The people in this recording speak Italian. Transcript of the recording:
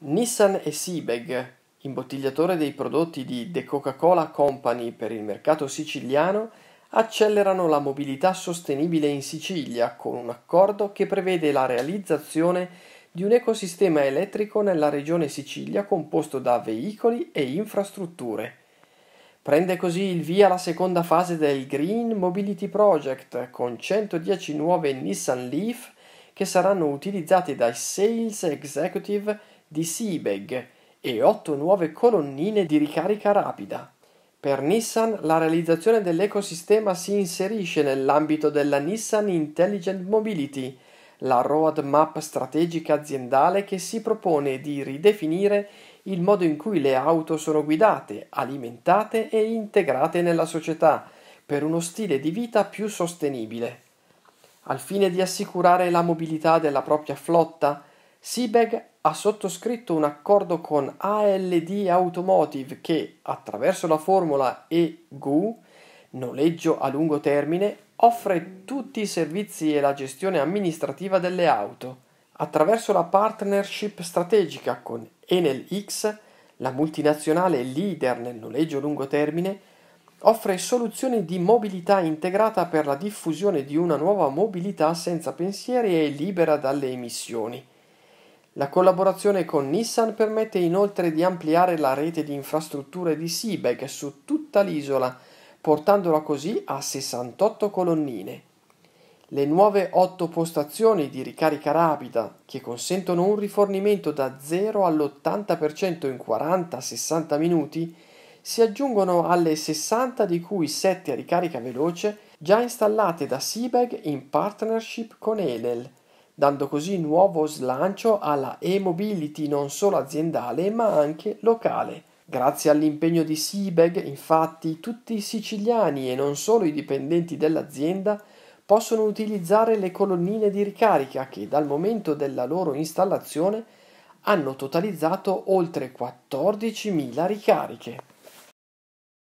Nissan e Seabag, imbottigliatore dei prodotti di The Coca-Cola Company per il mercato siciliano, accelerano la mobilità sostenibile in Sicilia con un accordo che prevede la realizzazione di un ecosistema elettrico nella regione Sicilia composto da veicoli e infrastrutture. Prende così il via la seconda fase del Green Mobility Project con 110 nuove Nissan Leaf che saranno utilizzate dai sales executive di Seabag e 8 nuove colonnine di ricarica rapida. Per Nissan la realizzazione dell'ecosistema si inserisce nell'ambito della Nissan Intelligent Mobility, la roadmap strategica aziendale che si propone di ridefinire il modo in cui le auto sono guidate, alimentate e integrate nella società per uno stile di vita più sostenibile. Al fine di assicurare la mobilità della propria flotta, Sibeg ha sottoscritto un accordo con ALD Automotive che, attraverso la formula EGU, noleggio a lungo termine, offre tutti i servizi e la gestione amministrativa delle auto. Attraverso la partnership strategica con Enel X, la multinazionale leader nel noleggio a lungo termine, offre soluzioni di mobilità integrata per la diffusione di una nuova mobilità senza pensieri e libera dalle emissioni. La collaborazione con Nissan permette inoltre di ampliare la rete di infrastrutture di Seabag su tutta l'isola, portandola così a 68 colonnine. Le nuove 8 postazioni di ricarica rapida, che consentono un rifornimento da 0 all'80% in 40-60 minuti, si aggiungono alle 60 di cui 7 a ricarica veloce già installate da Seabag in partnership con Enel dando così nuovo slancio alla e-mobility non solo aziendale ma anche locale. Grazie all'impegno di Seabag, infatti, tutti i siciliani e non solo i dipendenti dell'azienda possono utilizzare le colonnine di ricarica che dal momento della loro installazione hanno totalizzato oltre 14.000 ricariche.